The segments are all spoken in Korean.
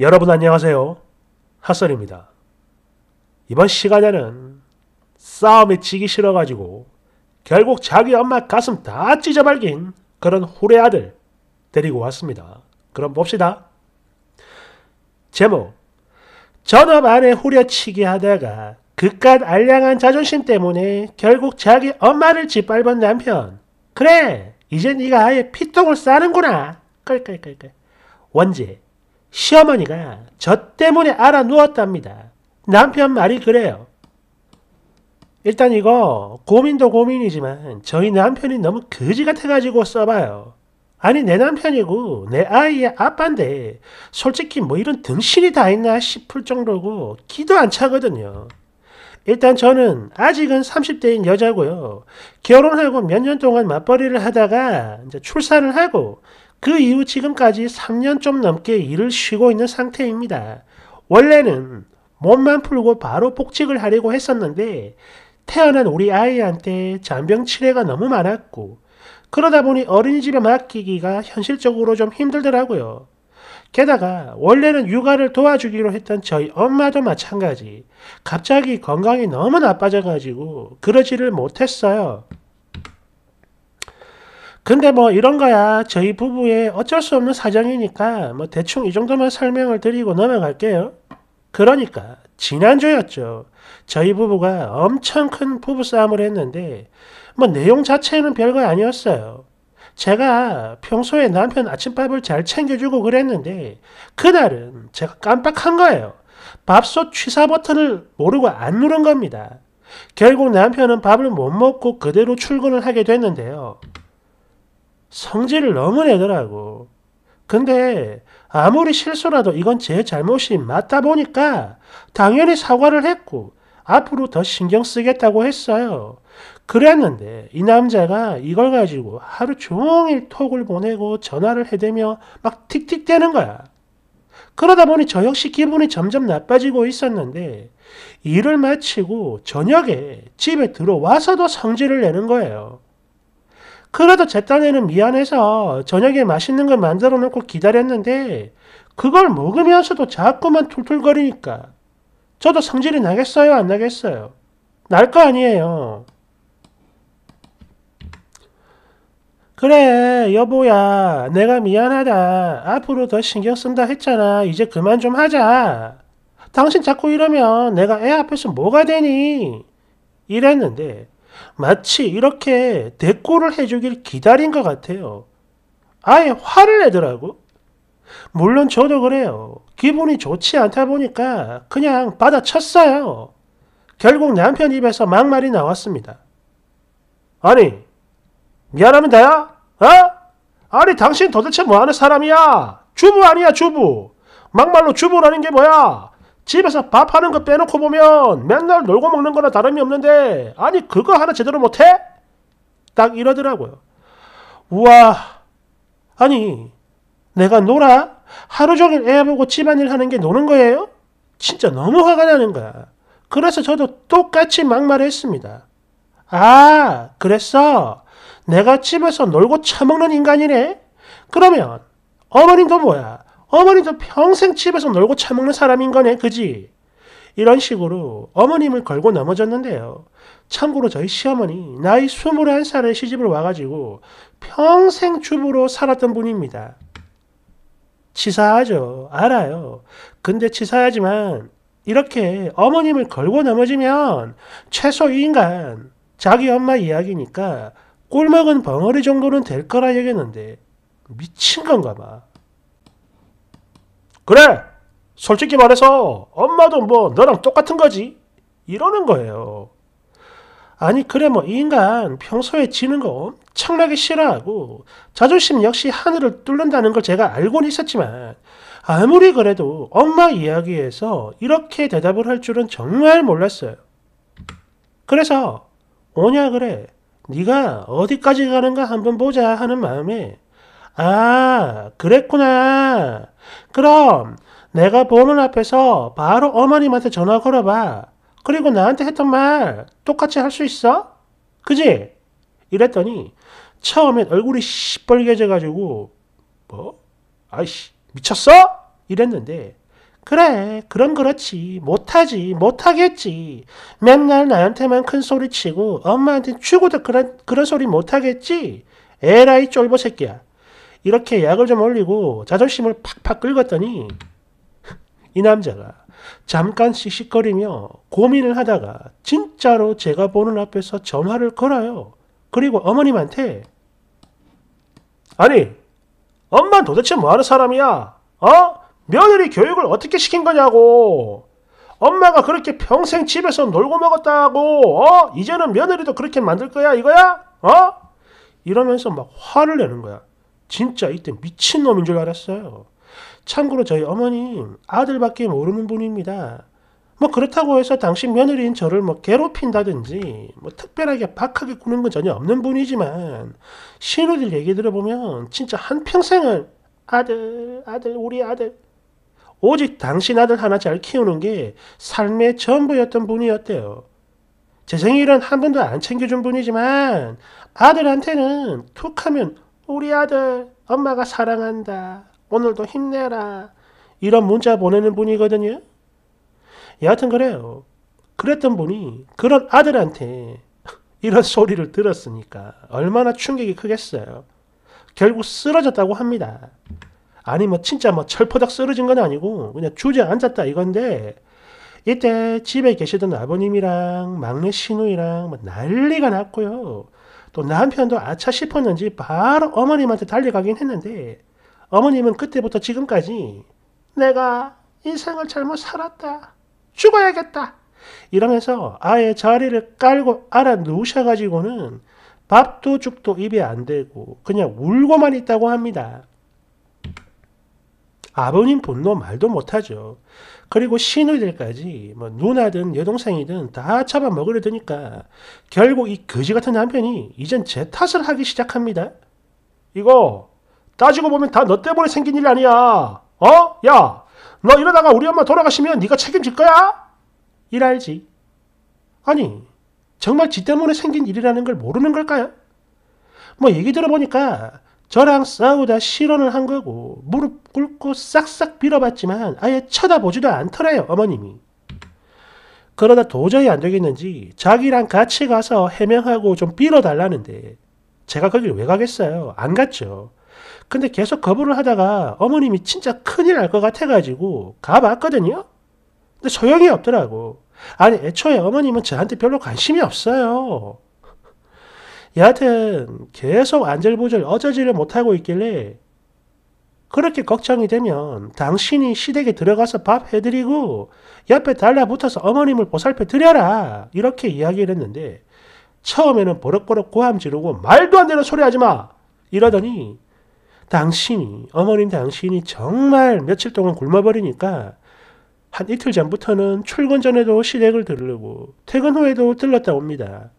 여러분 안녕하세요. 핫설입니다. 이번 시간에는 싸움에 지기 싫어가지고 결국 자기 엄마 가슴 다 찢어발긴 그런 후레 아들 데리고 왔습니다. 그럼 봅시다. 제목 전업 안에 후려치기 하다가 그깟 알량한 자존심 때문에 결국 자기 엄마를 짓밟은 남편. 그래, 이제 네가 아예 피똥을 싸는구나. 끌끌끌끌. 원제, 시어머니가 저 때문에 알아 누웠답니다. 남편 말이 그래요. 일단 이거 고민도 고민이지만 저희 남편이 너무 거지 같아가지고 써봐요. 아니 내 남편이고 내 아이의 아빠인데 솔직히 뭐 이런 등신이 다 있나 싶을 정도고 기도 안 차거든요. 일단 저는 아직은 30대인 여자고요. 결혼하고 몇 년 동안 맞벌이를 하다가 이제 출산을 하고 그 이후 지금까지 3년 좀 넘게 일을 쉬고 있는 상태입니다. 원래는 몸만 풀고 바로 복직을 하려고 했었는데 태어난 우리 아이한테 잔병 치레가 너무 많았고 그러다 보니 어린이집에 맡기기가 현실적으로 좀 힘들더라고요. 게다가 원래는 육아를 도와주기로 했던 저희 엄마도 마찬가지 갑자기 건강이 너무 나빠져가지고 그러지를 못했어요. 근데 뭐 이런 거야 저희 부부의 어쩔 수 없는 사정이니까 뭐 대충 이 정도만 설명을 드리고 넘어갈게요. 그러니까 지난주였죠. 저희 부부가 엄청 큰 부부싸움을 했는데 뭐 내용 자체는 별거 아니었어요. 제가 평소에 남편 아침밥을 잘 챙겨주고 그랬는데 그날은 제가 깜빡한 거예요. 밥솥 취사 버튼을 모르고 안 누른 겁니다. 결국 남편은 밥을 못 먹고 그대로 출근을 하게 됐는데요. 성질을 너무 내더라고. 근데 아무리 실수라도 이건 제 잘못이 맞다 보니까 당연히 사과를 했고 앞으로 더 신경 쓰겠다고 했어요. 그랬는데 이 남자가 이걸 가지고 하루 종일 톡을 보내고 전화를 해대며 막 틱틱대는 거야. 그러다 보니 저 역시 기분이 점점 나빠지고 있었는데 일을 마치고 저녁에 집에 들어와서도 성질을 내는 거예요. 그래도 제 딴에는 미안해서 저녁에 맛있는 걸 만들어 놓고 기다렸는데 그걸 먹으면서도 자꾸만 툴툴거리니까 저도 성질이 나겠어요 안 나겠어요? 날 거 아니에요. 그래 여보야 내가 미안하다 앞으로 더 신경 쓴다 했잖아 이제 그만 좀 하자 당신 자꾸 이러면 내가 애 앞에서 뭐가 되니 이랬는데 마치 이렇게 대꾸를 해주길 기다린 것 같아요. 아예 화를 내더라고. 물론 저도 그래요. 기분이 좋지 않다 보니까 그냥 받아쳤어요. 결국 남편 입에서 막말이 나왔습니다. 아니, 미안하면 돼요 어? 아니, 당신 도대체 뭐하는 사람이야? 주부 아니야, 주부. 막말로 주부라는 게 뭐야? 집에서 밥하는 거 빼놓고 보면 맨날 놀고 먹는 거나 다름이 없는데 아니 그거 하나 제대로 못해? 딱 이러더라고요. 우와 아니 내가 놀아? 하루 종일 애 보고 집안일 하는 게 노는 거예요? 진짜 너무 화가 나는 거야. 그래서 저도 똑같이 막말을 했습니다. 아 그랬어? 내가 집에서 놀고 처먹는 인간이네? 그러면 어머님도 뭐야? 어머니도 평생 집에서 놀고 처먹는 사람인 거네, 그지? 이런 식으로 어머님을 걸고 넘어졌는데요. 참고로 저희 시어머니 나이 21살에 시집을 와가지고 평생 주부로 살았던 분입니다. 치사하죠. 알아요. 근데 치사하지만 이렇게 어머님을 걸고 넘어지면 최소 인간 자기 엄마 이야기니까 꿀먹은 벙어리 정도는 될 거라 얘기했는데 미친 건가 봐. 그래 솔직히 말해서 엄마도 뭐 너랑 똑같은 거지 이러는 거예요. 아니 그래 뭐 인간 평소에 지는 거 엄청나게 싫어하고 자존심 역시 하늘을 뚫는다는 걸 제가 알고는 있었지만 아무리 그래도 엄마 이야기에서 이렇게 대답을 할 줄은 정말 몰랐어요. 그래서 오냐 그래 네가 어디까지 가는가 한번 보자 하는 마음에 아, 그랬구나. 그럼 내가 보는 앞에서 바로 어머님한테 전화 걸어봐. 그리고 나한테 했던 말 똑같이 할 수 있어? 그지? 이랬더니 처음엔 얼굴이 시뻘개져가지고 뭐? 아이씨 미쳤어? 이랬는데 그래 그럼 그렇지 못하지 못하겠지 맨날 나한테만 큰 소리 치고 엄마한테 최고도 그런, 그런 소리 못하겠지 에라이 쫄보 새끼야 이렇게 약을 좀 올리고 자존심을 팍팍 긁었더니 이 남자가 잠깐 씩씩거리며 고민을 하다가 진짜로 제가 보는 앞에서 전화를 걸어요. 그리고 어머님한테 아니 엄마 도대체 뭐하는 사람이야? 어? 며느리 교육을 어떻게 시킨 거냐고 엄마가 그렇게 평생 집에서 놀고 먹었다고 어? 이제는 며느리도 그렇게 만들 거야 이거야? 어? 이러면서 막 화를 내는 거야. 진짜 이때 미친놈인 줄 알았어요. 참고로 저희 어머님 아들밖에 모르는 분입니다. 뭐 그렇다고 해서 당신 며느리인 저를 뭐 괴롭힌다든지 뭐 특별하게 박하게 구는 건 전혀 없는 분이지만 신우들 얘기 들어보면 진짜 한평생을 아들 아들 우리 아들 오직 당신 아들 하나 잘 키우는 게 삶의 전부였던 분이었대요. 제 생일은 한 번도 안 챙겨준 분이지만 아들한테는 툭하면 우리 아들 엄마가 사랑한다. 오늘도 힘내라. 이런 문자 보내는 분이거든요. 예, 여하튼 그래요. 그랬던 분이 그런 아들한테 이런 소리를 들었으니까 얼마나 충격이 크겠어요. 결국 쓰러졌다고 합니다. 아니 뭐 진짜 뭐 철포덕 쓰러진 건 아니고 그냥 주저앉았다 이건데 이때 집에 계시던 아버님이랑 막내 신우이랑 뭐 난리가 났고요. 또 남편도 아차 싶었는지 바로 어머님한테 달려가긴 했는데 어머님은 그때부터 지금까지 내가 인생을 잘못 살았다. 죽어야겠다. 이러면서 아예 자리를 깔고 알아 누우셔가지고는 밥도 죽도 입에 안 대고 그냥 울고만 있다고 합니다. 아버님 분노 말도 못하죠. 그리고 시누이들까지 뭐 누나든 여동생이든 다 잡아먹으려 드니까 결국 이 거지 같은 남편이 이젠 제 탓을 하기 시작합니다. 이거 따지고 보면 다 너 때문에 생긴 일 아니야. 어? 야, 너 이러다가 우리 엄마 돌아가시면 네가 책임질 거야? 일알지. 아니, 정말 지 때문에 생긴 일이라는 걸 모르는 걸까요? 뭐 얘기 들어보니까 저랑 싸우다 실언을 한 거고 무릎 꿇고 싹싹 빌어봤지만 아예 쳐다보지도 않더래요 어머님이. 그러다 도저히 안 되겠는지 자기랑 같이 가서 해명하고 좀 빌어달라는데 제가 거길 왜 가겠어요? 안 갔죠. 근데 계속 거부를 하다가 어머님이 진짜 큰일 날 것 같아가지고 가봤거든요? 근데 소용이 없더라고. 아니 애초에 어머님은 저한테 별로 관심이 없어요. 여하튼 계속 안절부절 어쩌지를 못하고 있길래 그렇게 걱정이 되면 당신이 시댁에 들어가서 밥 해드리고 옆에 달라붙어서 어머님을 보살펴 드려라 이렇게 이야기를 했는데 처음에는 버럭버럭 고함 지르고 말도 안 되는 소리 하지 마 이러더니 당신이 어머님 당신이 정말 며칠 동안 굶어버리니까 한 이틀 전부터는 출근 전에도 시댁을 들르고 퇴근 후에도 들렀다 옵니다.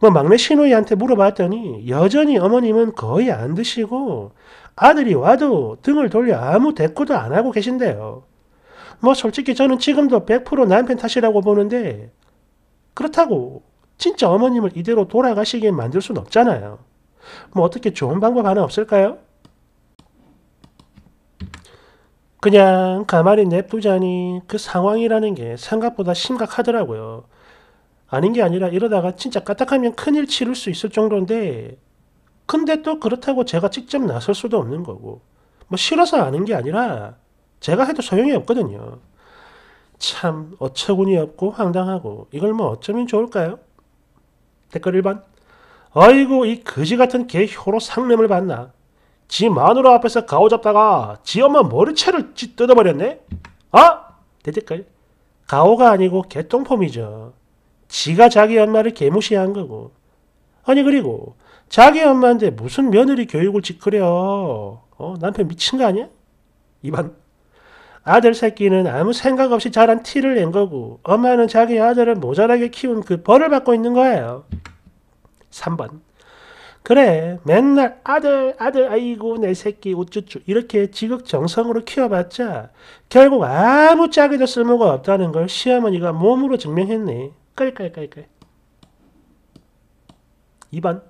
뭐 막내 시누이한테 물어봤더니 여전히 어머님은 거의 안 드시고 아들이 와도 등을 돌려 아무 대꾸도 안 하고 계신데요. 뭐 솔직히 저는 지금도 100% 남편 탓이라고 보는데 그렇다고 진짜 어머님을 이대로 돌아가시게 만들 순 없잖아요. 뭐 어떻게 좋은 방법 하나 없을까요? 그냥 가만히 냅두자니 그 상황이라는 게 생각보다 심각하더라고요. 아닌 게 아니라 이러다가 진짜 까딱하면 큰일 치를 수 있을 정도인데 근데 또 그렇다고 제가 직접 나설 수도 없는 거고 뭐 싫어서 아는 게 아니라 제가 해도 소용이 없거든요. 참 어처구니 없고 황당하고 이걸 뭐 어쩌면 좋을까요? 댓글 1번 아이고 이 거지 같은 개 효로 상냄을 봤나 지 마누라 앞에서 가오잡다가 지 엄마 머리채를 찢 뜯어버렸네? 아? 어? 댓글 가오가 아니고 개똥폼이죠. 지가 자기 엄마를 개무시한 거고. 아니 그리고 자기 엄마한테 무슨 며느리 교육을 지거려 어? 남편 미친 거 아니야? 이반 아들 새끼는 아무 생각 없이 자란 티를 낸 거고 엄마는 자기 아들을 모자라게 키운 그 벌을 받고 있는 거예요. 3번 그래 맨날 아들 아들 아이고 내 새끼 우쭈쭈 이렇게 지극정성으로 키워봤자 결국 아무 짝에도 쓸모가 없다는 걸 시어머니가 몸으로 증명했네. 깔깔깔깔 2반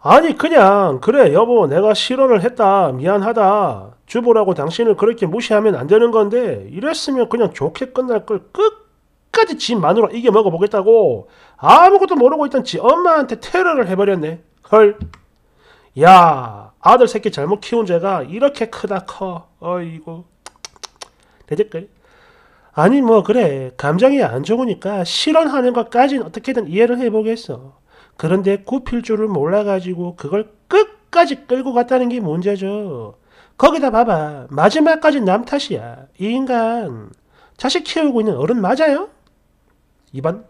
아니 그냥 그래 여보 내가 실언을 했다 미안하다 주보라고 당신을 그렇게 무시하면 안 되는 건데 이랬으면 그냥 좋게 끝날 걸 끝까지 지 만으로 이게 먹어보겠다고 아무것도 모르고 있던 지 엄마한테 테러를 해버렸네 헐야 아들 새끼 잘못 키운 죄가 이렇게 크다 커 어이구 대댓글 아니 뭐 그래 감정이 안 좋으니까 실언하는 것까진 어떻게든 이해를 해보겠어. 그런데 굽힐 줄을 몰라가지고 그걸 끝까지 끌고 갔다는 게 문제죠. 거기다 봐봐 마지막까지 남 탓이야. 이 인간 자식 키우고 있는 어른 맞아요? 2번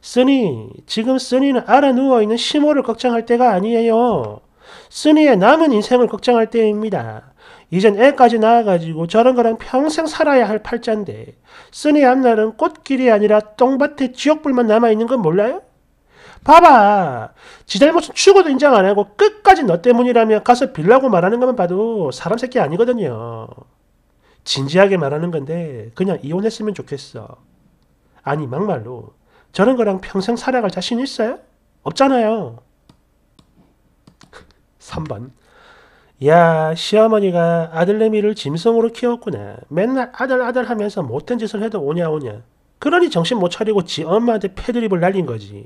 쓰니 지금 쓰니는 알아 누워있는 시모를 걱정할 때가 아니에요. 쓰니의 남은 인생을 걱정할 때입니다. 이젠 애까지 낳아가지고 저런 거랑 평생 살아야 할 팔자인데 쓰니 앞날은 꽃길이 아니라 똥밭에 지옥불만 남아있는 건 몰라요? 봐봐. 지 잘못은 추고도 인정 안 하고 끝까지 너 때문이라며 가서 빌라고 말하는 것만 봐도 사람 새끼 아니거든요. 진지하게 말하는 건데 그냥 이혼했으면 좋겠어. 아니 막말로 저런 거랑 평생 살아갈 자신 있어요? 없잖아요. 3번 야 시어머니가 아들내미를 짐승으로 키웠구나. 맨날 아들 아들 하면서 못된 짓을 해도 오냐 오냐. 그러니 정신 못 차리고 지 엄마한테 패드립을 날린 거지.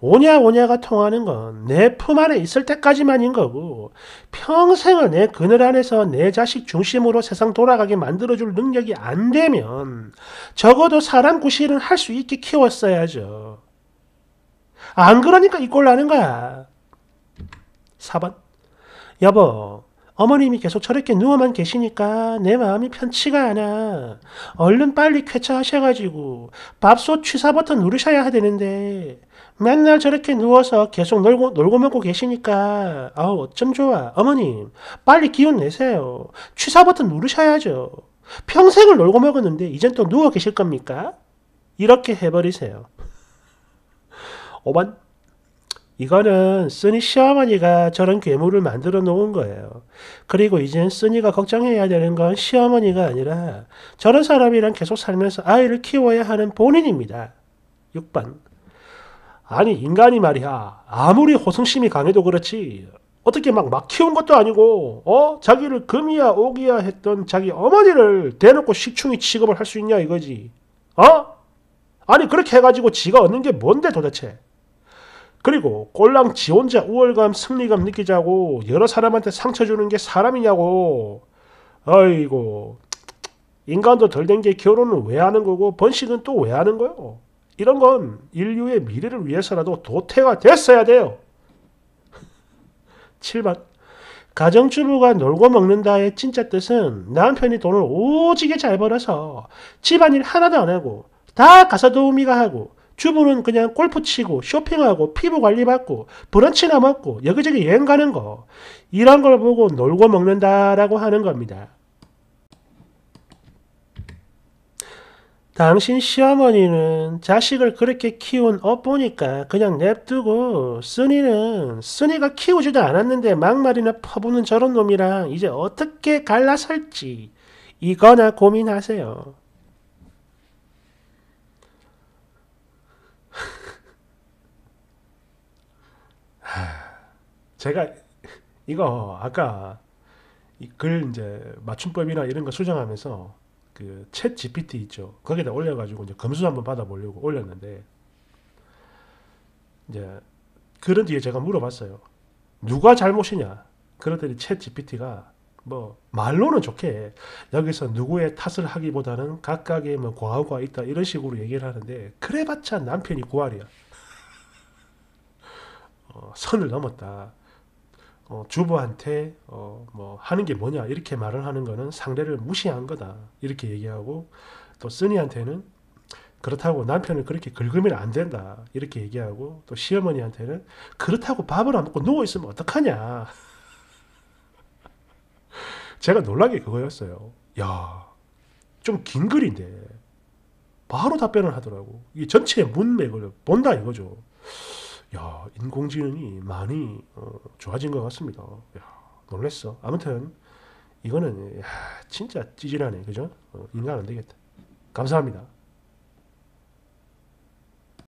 오냐 오냐가 통하는 건 내 품 안에 있을 때까지만인 거고 평생을 내 그늘 안에서 내 자식 중심으로 세상 돌아가게 만들어줄 능력이 안 되면 적어도 사람 구실은 할 수 있게 키웠어야죠. 안 그러니까 이꼴 나는 거야. 4번 여보, 어머님이 계속 저렇게 누워만 계시니까 내 마음이 편치가 않아. 얼른 빨리 쾌차하셔가지고 밥솥 취사부터 누르셔야 되는데 맨날 저렇게 누워서 계속 놀고, 놀고 먹고 계시니까 아우 어쩜 좋아. 어머님 빨리 기운 내세요. 취사 버튼 누르셔야죠. 평생을 놀고 먹었는데 이젠 또 누워 계실 겁니까? 이렇게 해버리세요. 5번 이거는 쓰니 시어머니가 저런 괴물을 만들어 놓은 거예요. 그리고 이젠 쓰니가 걱정해야 되는 건 시어머니가 아니라 저런 사람이랑 계속 살면서 아이를 키워야 하는 본인입니다. 6번. 아니, 인간이 말이야. 아무리 호승심이 강해도 그렇지. 어떻게 막, 막 키운 것도 아니고, 어? 자기를 금이야, 오기야 했던 자기 어머니를 대놓고 식충이 취급을 할 수 있냐, 이거지. 어? 아니, 그렇게 해가지고 지가 얻는 게 뭔데 도대체? 그리고 꼴랑 지 혼자 우월감 승리감 느끼자고 여러 사람한테 상처 주는 게 사람이냐고 아이고 인간도 덜 된 게 결혼은 왜 하는 거고 번식은 또 왜 하는 거요 이런 건 인류의 미래를 위해서라도 도태가 됐어야 돼요 7번 가정주부가 놀고 먹는다의 진짜 뜻은 남편이 돈을 오지게 잘 벌어서 집안일 하나도 안 하고 다 가사도우미가 하고 주부는 그냥 골프 치고 쇼핑하고 피부 관리 받고 브런치나 먹고 여기저기 여행 가는 거 이런 걸 보고 놀고 먹는다라고 하는 겁니다. 당신 시어머니는 자식을 그렇게 키운 업보니까 그냥 냅두고 쓰니는 쓰니가 키우지도 않았는데 막말이나 퍼붓는 저런 놈이랑 이제 어떻게 갈라설지 이거나 고민하세요. 제가 이거 아까 글 이제 맞춤법이나 이런 거 수정하면서 그챗 GPT 있죠. 거기다 올려가지고 이제 검수 한번 받아보려고 올렸는데 이제 그런 뒤에 제가 물어봤어요. 누가 잘못이냐? 그러더니챗 GPT가 뭐 말로는 좋게 여기서 누구의 탓을 하기보다는 각각의 뭐 과오가 있다 이런 식으로 얘기를 하는데 그래봤자 남편이 고알이야. 어, 선을 넘었다. 어, 주부한테 어, 뭐 하는 게 뭐냐 이렇게 말을 하는 거는 상대를 무시한 거다 이렇게 얘기하고 또 쓰니한테는 그렇다고 남편을 그렇게 긁으면 안 된다 이렇게 얘기하고 또 시어머니한테는 그렇다고 밥을 안 먹고 누워 있으면 어떡하냐 제가 놀란 게 그거였어요 야좀 긴 글인데 바로 답변을 하더라고 이 전체 문맥을 본다 이거죠 야, 인공지능이 많이 어, 좋아진 것 같습니다. 야, 놀랬어. 아무튼 이거는 야, 진짜 찌질하네, 그죠? 어, 인간 안 되겠다. 감사합니다.